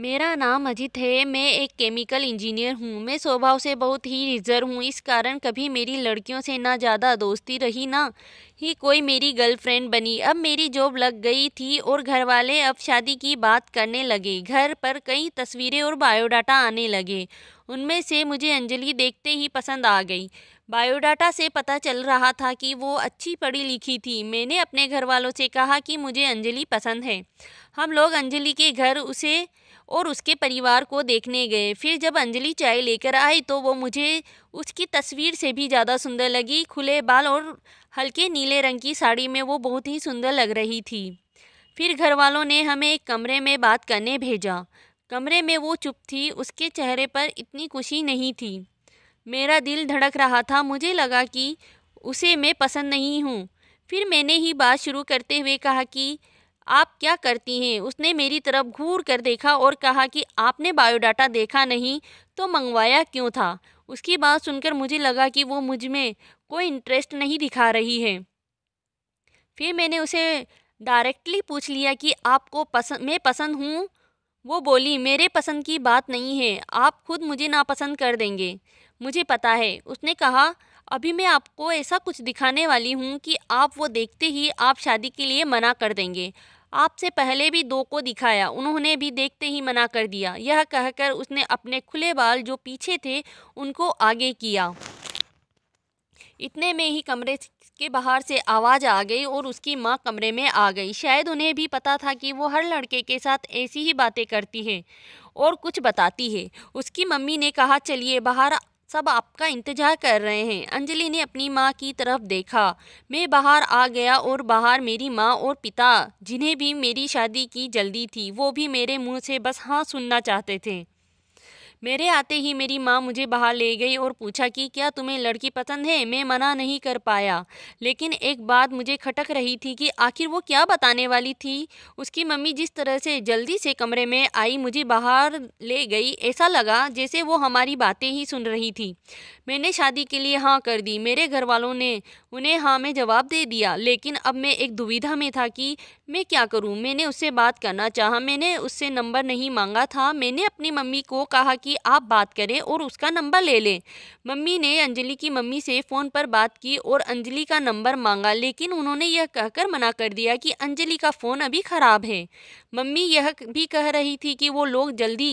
मेरा नाम अजित है मैं एक केमिकल इंजीनियर हूँ मैं स्वभाव से बहुत ही रिजर्व हूँ इस कारण कभी मेरी लड़कियों से ना ज़्यादा दोस्ती रही ना ही कोई मेरी गर्लफ्रेंड बनी अब मेरी जॉब लग गई थी और घर वाले अब शादी की बात करने लगे घर पर कई तस्वीरें और बायोडाटा आने लगे उनमें से मुझे अंजलि देखते ही पसंद आ गई बायोडाटा से पता चल रहा था कि वो अच्छी पढ़ी लिखी थी मैंने अपने घर वालों से कहा कि मुझे अंजलि पसंद है हम लोग अंजलि के घर उसे और उसके परिवार को देखने गए फिर जब अंजलि चाय लेकर आई तो वो मुझे उसकी तस्वीर से भी ज़्यादा सुंदर लगी खुले बाल और हल्के नीले रंग की साड़ी में वो बहुत ही सुंदर लग रही थी फिर घर वालों ने हमें एक कमरे में बात करने भेजा कमरे में वो चुप थी उसके चेहरे पर इतनी खुशी नहीं थी मेरा दिल धड़क रहा था मुझे लगा कि उसे मैं पसंद नहीं हूँ फिर मैंने ही बात शुरू करते हुए कहा कि आप क्या करती हैं उसने मेरी तरफ घूर कर देखा और कहा कि आपने बायोडाटा देखा नहीं तो मंगवाया क्यों था उसकी बात सुनकर मुझे लगा कि वो मुझ में कोई इंटरेस्ट नहीं दिखा रही है फिर मैंने उसे डायरेक्टली पूछ लिया कि आपको पसंद मैं पसंद हूँ वो बोली मेरे पसंद की बात नहीं है आप खुद मुझे नापसंद कर देंगे मुझे पता है उसने कहा अभी मैं आपको ऐसा कुछ दिखाने वाली हूँ कि आप वो देखते ही आप शादी के लिए मना कर देंगे आपसे पहले भी दो को दिखाया उन्होंने भी देखते ही मना कर दिया यह कहकर उसने अपने खुले बाल जो पीछे थे उनको आगे किया इतने में ही कमरे के बाहर से आवाज़ आ गई और उसकी माँ कमरे में आ गई शायद उन्हें भी पता था कि वो हर लड़के के साथ ऐसी ही बातें करती है और कुछ बताती है उसकी मम्मी ने कहा चलिए बाहर सब आपका इंतजार कर रहे हैं अंजलि ने अपनी माँ की तरफ देखा मैं बाहर आ गया और बाहर मेरी माँ और पिता जिन्हें भी मेरी शादी की जल्दी थी वो भी मेरे मुँह से बस हाँ सुनना चाहते थे मेरे आते ही मेरी माँ मुझे बाहर ले गई और पूछा कि क्या तुम्हें लड़की पसंद है मैं मना नहीं कर पाया लेकिन एक बात मुझे खटक रही थी कि आखिर वो क्या बताने वाली थी उसकी मम्मी जिस तरह से जल्दी से कमरे में आई मुझे बाहर ले गई ऐसा लगा जैसे वो हमारी बातें ही सुन रही थी मैंने शादी के लिए हाँ कर दी मेरे घर वालों ने उन्हें हाँ में जवाब दे दिया लेकिन अब मैं एक दुविधा में था कि मैं क्या करूँ मैंने उससे बात करना चाहा मैंने उससे नंबर नहीं मांगा था मैंने अपनी मम्मी को कहा कि कि आप बात करें और उसका नंबर ले लें मम्मी ने अंजलि की मम्मी से फ़ोन पर बात की और अंजलि का नंबर मांगा लेकिन उन्होंने यह कहकर मना कर दिया कि अंजलि का फ़ोन अभी ख़राब है मम्मी यह भी कह रही थी कि वो लोग जल्दी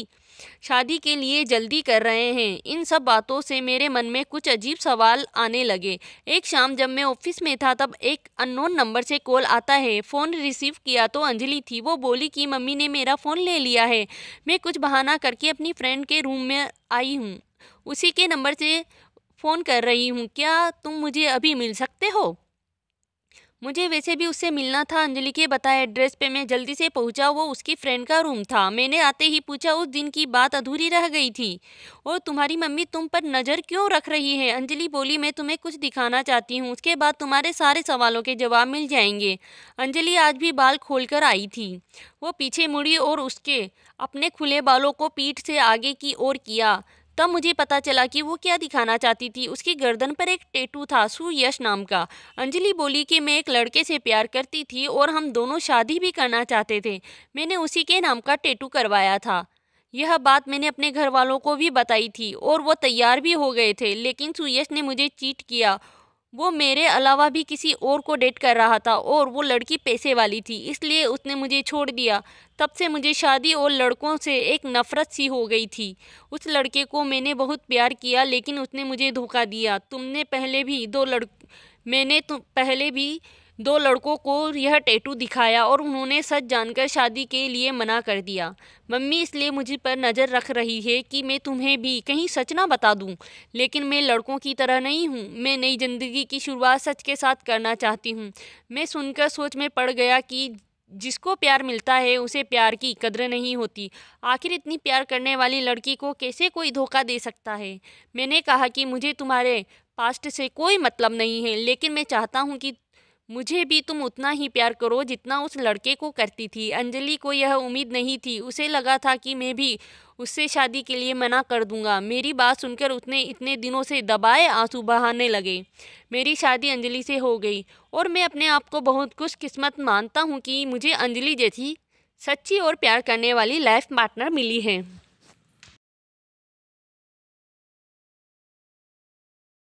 शादी के लिए जल्दी कर रहे हैं इन सब बातों से मेरे मन में कुछ अजीब सवाल आने लगे एक शाम जब मैं ऑफिस में था तब एक अननोन नंबर से कॉल आता है फ़ोन रिसीव किया तो अंजलि थी वो बोली कि मम्मी ने मेरा फ़ोन ले लिया है मैं कुछ बहाना करके अपनी फ्रेंड के रूम में आई हूँ उसी के नंबर से फ़ोन कर रही हूँ क्या तुम मुझे अभी मिल सकते हो मुझे वैसे भी उससे मिलना था अंजलि के बताए एड्रेस पे मैं जल्दी से पहुंचा वो उसकी फ्रेंड का रूम था मैंने आते ही पूछा उस दिन की बात अधूरी रह गई थी और तुम्हारी मम्मी तुम पर नज़र क्यों रख रही है अंजलि बोली मैं तुम्हें कुछ दिखाना चाहती हूँ उसके बाद तुम्हारे सारे सवालों के जवाब मिल जाएंगे अंजलि आज भी बाल खोल आई थी वो पीछे मुड़ी और उसके अपने खुले बालों को पीठ से आगे की ओर किया तब मुझे पता चला कि वो क्या दिखाना चाहती थी उसकी गर्दन पर एक टेटू था सुयश नाम का अंजलि बोली कि मैं एक लड़के से प्यार करती थी और हम दोनों शादी भी करना चाहते थे मैंने उसी के नाम का टेटू करवाया था यह बात मैंने अपने घर वालों को भी बताई थी और वो तैयार भी हो गए थे लेकिन सुयश ने मुझे चीट किया वो मेरे अलावा भी किसी और को डेट कर रहा था और वो लड़की पैसे वाली थी इसलिए उसने मुझे छोड़ दिया तब से मुझे शादी और लड़कों से एक नफ़रत सी हो गई थी उस लड़के को मैंने बहुत प्यार किया लेकिन उसने मुझे धोखा दिया तुमने पहले भी दो लड़ मैंने तुम पहले भी दो लड़कों को यह टैटू दिखाया और उन्होंने सच जानकर शादी के लिए मना कर दिया मम्मी इसलिए मुझ पर नज़र रख रही है कि मैं तुम्हें भी कहीं सच ना बता दूं लेकिन मैं लड़कों की तरह नहीं हूं मैं नई ज़िंदगी की शुरुआत सच के साथ करना चाहती हूं मैं सुनकर सोच में पड़ गया कि जिसको प्यार मिलता है उसे प्यार की कदर नहीं होती आखिर इतनी प्यार करने वाली लड़की को कैसे कोई धोखा दे सकता है मैंने कहा कि मुझे तुम्हारे पास्ट से कोई मतलब नहीं है लेकिन मैं चाहता हूँ कि मुझे भी तुम उतना ही प्यार करो जितना उस लड़के को करती थी अंजलि को यह उम्मीद नहीं थी उसे लगा था कि मैं भी उससे शादी के लिए मना कर दूंगा मेरी बात सुनकर उसने इतने दिनों से दबाए आंसू बहाने लगे मेरी शादी अंजलि से हो गई और मैं अपने आप को बहुत खुशकिस्मत मानता हूँ कि मुझे अंजलि जैसी सच्ची और प्यार करने वाली लाइफ पार्टनर मिली है